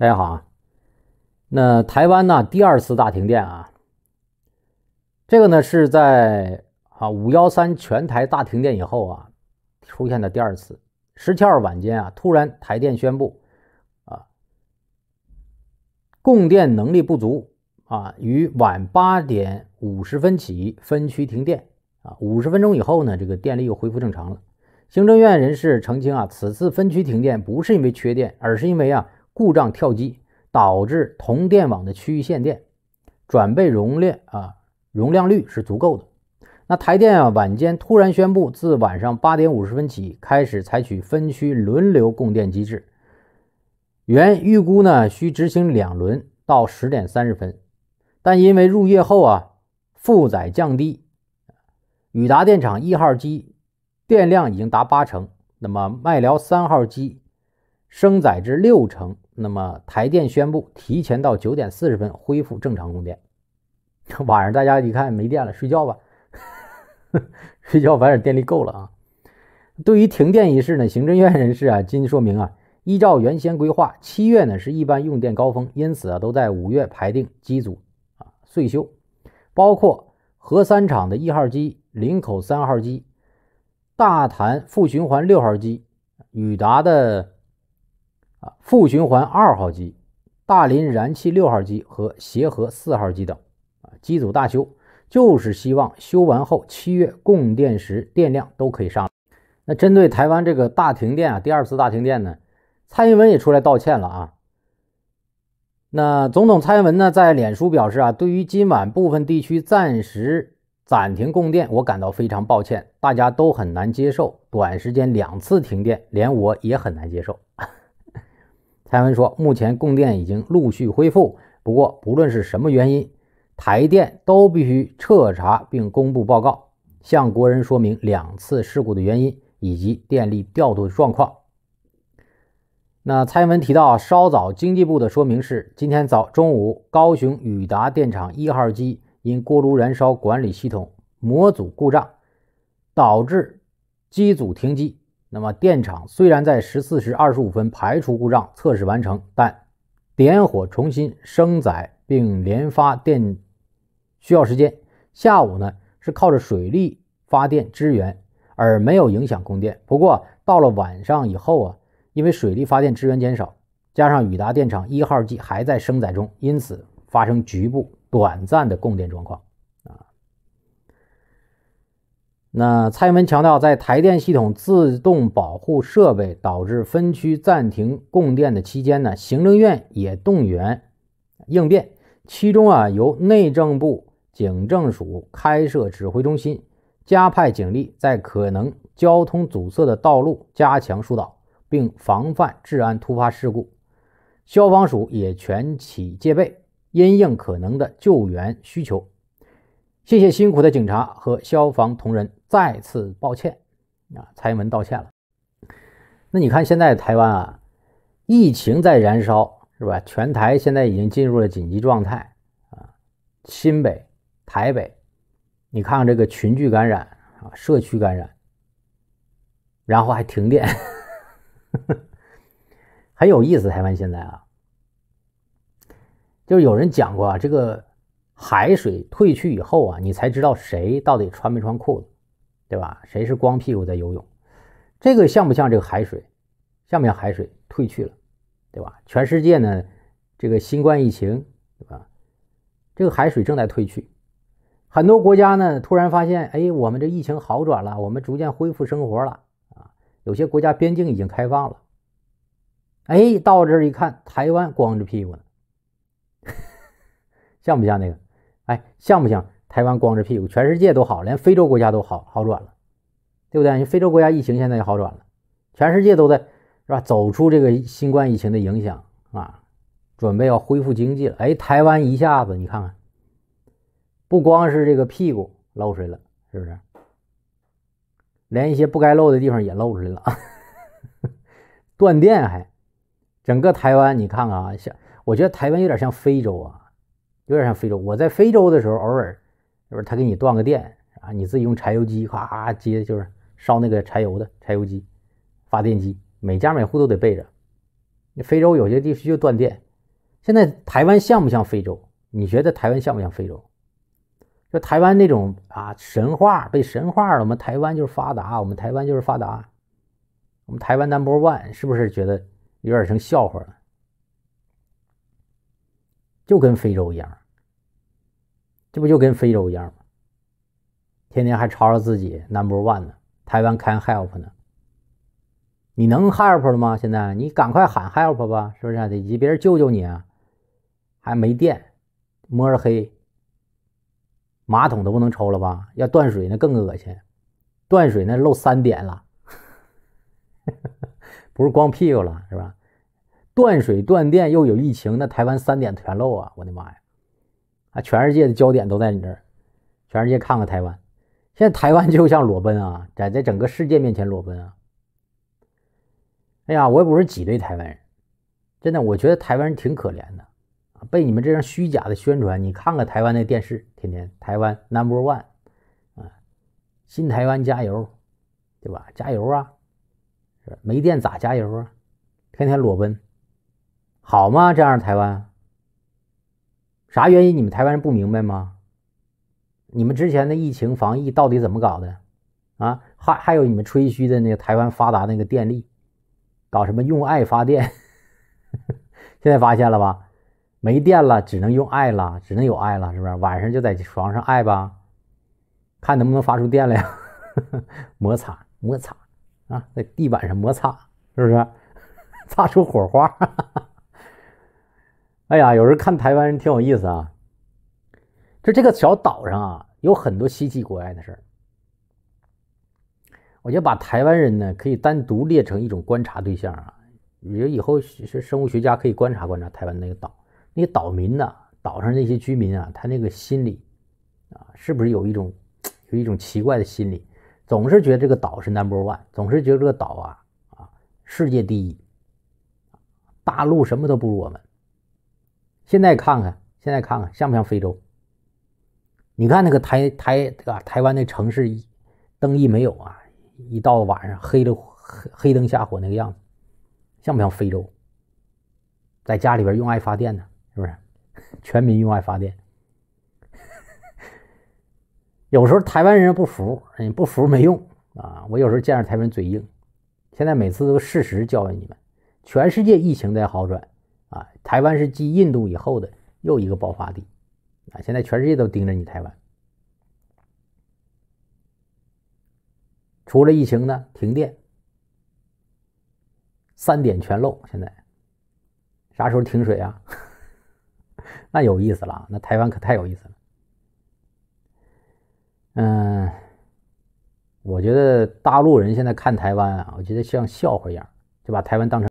大家好啊，那台湾呢第二次大停电啊，这个呢是在啊五幺三全台大停电以后啊出现的第二次。十号晚间啊，突然台电宣布啊供电能力不足啊，于晚八点五十分起分区停电啊，五十分钟以后呢，这个电力又恢复正常了。行政院人士澄清啊，此次分区停电不是因为缺电，而是因为啊。故障跳机导致同电网的区域限电，转备容量啊容量率是足够的。那台电啊晚间突然宣布，自晚上八点五十分起开始采取分区轮流供电机制，原预估呢需执行两轮到十点三十分，但因为入夜后啊负载降低，宇达电厂一号机电量已经达八成，那么麦寮三号机升载至六成。那么台电宣布提前到九点四十分恢复正常供电。晚上大家一看没电了，睡觉吧，睡觉反正电力够了啊。对于停电一事呢，行政院人士啊今说明啊，依照原先规划，七月呢是一般用电高峰，因此啊都在五月排定机组啊岁休，包括核三厂的一号机、林口三号机、大潭副循环六号机、宇达的。啊，负循环二号机、大林燃气六号机和协和四号机等啊机组大修，就是希望修完后七月供电时电量都可以上。那针对台湾这个大停电啊，第二次大停电呢，蔡英文也出来道歉了啊。那总统蔡英文呢，在脸书表示啊，对于今晚部分地区暂时暂停供电，我感到非常抱歉，大家都很难接受，短时间两次停电，连我也很难接受。蔡文说，目前供电已经陆续恢复。不过，不论是什么原因，台电都必须彻查并公布报告，向国人说明两次事故的原因以及电力调度的状况。那蔡文提到，稍早经济部的说明是，今天早中午，高雄宇达电厂一号机因锅炉燃烧管理系统模组故障，导致机组停机。那么，电厂虽然在十四时二十五分排除故障，测试完成，但点火重新升载并连发电需要时间。下午呢，是靠着水力发电支援，而没有影响供电。不过到了晚上以后啊，因为水力发电支援减少，加上雨达电厂一号机还在升载中，因此发生局部短暂的供电状况。那蔡英文强调，在台电系统自动保护设备导致分区暂停供电的期间呢，行政院也动员应变，其中啊由内政部警政署开设指挥中心，加派警力在可能交通阻塞的道路加强疏导，并防范治安突发事故；消防署也全起戒备，因应可能的救援需求。谢谢辛苦的警察和消防同仁，再次抱歉，啊，蔡英文道歉了。那你看现在台湾啊，疫情在燃烧，是吧？全台现在已经进入了紧急状态啊，新北、台北，你看看这个群聚感染啊，社区感染，然后还停电，很有意思。台湾现在啊，就是有人讲过啊，这个。海水退去以后啊，你才知道谁到底穿没穿裤子，对吧？谁是光屁股在游泳？这个像不像这个海水？像不像海水退去了，对吧？全世界呢，这个新冠疫情，对吧？这个海水正在退去，很多国家呢突然发现，哎，我们这疫情好转了，我们逐渐恢复生活了啊，有些国家边境已经开放了。哎，到这儿一看，台湾光着屁股呢，像不像那个？哎，像不像台湾光着屁股？全世界都好，连非洲国家都好好转了，对不对？你非洲国家疫情现在也好转了，全世界都在是吧？走出这个新冠疫情的影响啊，准备要恢复经济了。哎，台湾一下子你看看，不光是这个屁股露出来了，是不是？连一些不该露的地方也露出来了 断电还，整个台湾你看看啊，像我觉得台湾有点像非洲啊。有点像非洲。我在非洲的时候，偶尔就是他给你断个电啊，你自己用柴油机咔接，就是烧那个柴油的柴油机发电机，每家每户都得备着。那非洲有些地区就断电。现在台湾像不像非洲？你觉得台湾像不像非洲？就台湾那种啊神话被神话了我们台湾就是发达，我们台湾就是发达，我们台湾 number one 是不是觉得有点成笑话了？就跟非洲一样，这不就跟非洲一样吗？天天还吵吵自己 number one 呢，台湾 can help 呢，你能 help 了吗？现在你赶快喊 help 吧，是不是得别人救救你啊？还没电，摸着黑，马桶都不能抽了吧？要断水那更恶心，断水那漏三点了，不是光屁股了是吧？断水断电，又有疫情，那台湾三点全漏啊！我的妈呀，啊！全世界的焦点都在你这儿，全世界看看台湾，现在台湾就像裸奔啊，在在整个世界面前裸奔啊！哎呀，我也不是挤兑台湾人，真的，我觉得台湾人挺可怜的被你们这样虚假的宣传。你看看台湾那电视，天天台湾 Number One 啊，新台湾加油，对吧？加油啊！没电咋加油啊？天天裸奔。好吗？这样台湾，啥原因你们台湾人不明白吗？你们之前的疫情防疫到底怎么搞的？啊，还还有你们吹嘘的那个台湾发达那个电力，搞什么用爱发电？现在发现了吧？没电了，只能用爱了，只能有爱了，是不是？晚上就在床上爱吧，看能不能发出电来。摩擦摩擦啊，在地板上摩擦，是不是？擦出火花。哎呀，有人看台湾人挺有意思啊！就这个小岛上啊，有很多稀奇古怪的事儿。我觉得把台湾人呢，可以单独列成一种观察对象啊。你说以后是生物学家可以观察观察台湾那个岛，那岛民呢，岛上那些居民啊，他那个心理啊，是不是有一种有一种奇怪的心理？总是觉得这个岛是 number one，总是觉得这个岛啊啊世界第一，大陆什么都不如我们。现在看看，现在看看像不像非洲？你看那个台台，啊，台湾那城市一灯一没有啊！一到晚上黑的黑黑灯瞎火那个样子，像不像非洲？在家里边用爱发电呢，是不是？全民用爱发电。有时候台湾人不服，不服没用啊！我有时候见着台湾人嘴硬，现在每次都事实教育你们：全世界疫情在好转。啊，台湾是继印度以后的又一个爆发地，啊，现在全世界都盯着你台湾。除了疫情呢，停电，三点全漏，现在，啥时候停水啊？那有意思了，那台湾可太有意思了。嗯，我觉得大陆人现在看台湾啊，我觉得像笑话一样，就把台湾当成。